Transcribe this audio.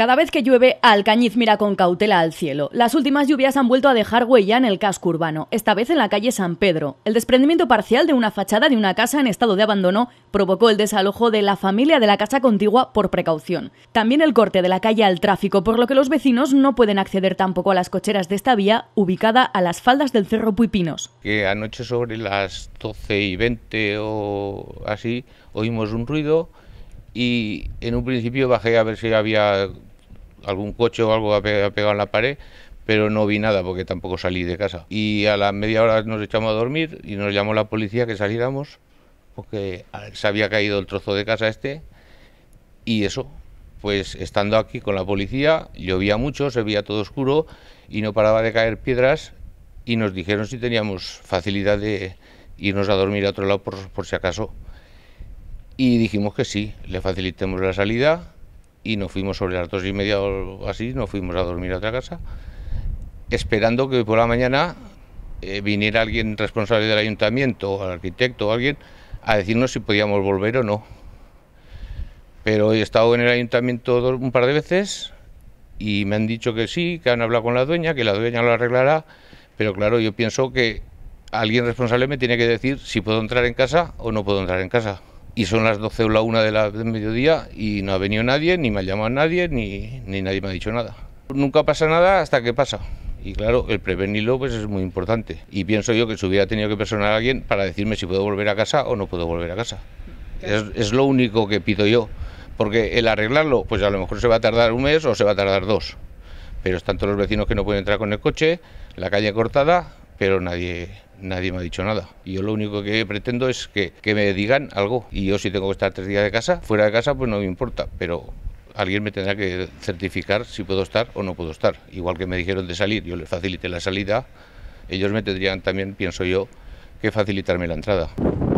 Cada vez que llueve, Alcañiz mira con cautela al cielo. Las últimas lluvias han vuelto a dejar huella en el casco urbano, esta vez en la calle San Pedro. El desprendimiento parcial de una fachada de una casa en estado de abandono provocó el desalojo de la familia de la casa contigua por precaución. También el corte de la calle al tráfico, por lo que los vecinos no pueden acceder tampoco a las cocheras de esta vía, ubicada a las faldas del Cerro Puipinos. Que anoche sobre las 12 y 20 o así oímos un ruido y en un principio bajé a ver si había algún coche o algo ha pegado en la pared, pero no vi nada porque tampoco salí de casa. Y a las media hora nos echamos a dormir y nos llamó la policía que saliéramos porque se había caído el trozo de casa este y eso, pues estando aquí con la policía, llovía mucho, se veía todo oscuro y no paraba de caer piedras y nos dijeron si teníamos facilidad de irnos a dormir a otro lado por si acaso. Y dijimos que sí, le facilitemos la salida y nos fuimos sobre las dos y media así, nos fuimos a dormir a otra casa, esperando que por la mañana eh, viniera alguien responsable del ayuntamiento, o al arquitecto o alguien, a decirnos si podíamos volver o no. Pero he estado en el ayuntamiento un par de veces y me han dicho que sí, que han hablado con la dueña, que la dueña lo arreglará, pero claro, yo pienso que alguien responsable me tiene que decir si puedo entrar en casa o no puedo entrar en casa y son las 12 o la 1 de la, mediodía y no ha venido nadie, ni me ha llamado nadie, ni, nadie me ha dicho nada. Nunca pasa nada hasta que pasa. Y claro, el prevenirlo pues es muy importante. Y pienso yo que se hubiera tenido que personar a alguien para decirme si puedo volver a casa o no puedo volver a casa. Es, lo único que pido yo. Porque el arreglarlo, pues a lo mejor se va a tardar un mes o se va a tardar dos. Pero están todos los vecinos que no pueden entrar con el coche, la calle cortada, pero nadie, nadie me ha dicho nada. Y yo lo único que pretendo es que, que me digan algo. Y yo si tengo que estar tres días de casa, fuera de casa, pues no me importa. Pero alguien me tendrá que certificar si puedo estar o no puedo estar. Igual que me dijeron de salir, yo les facilité la salida, ellos me tendrían también, pienso yo, que facilitarme la entrada.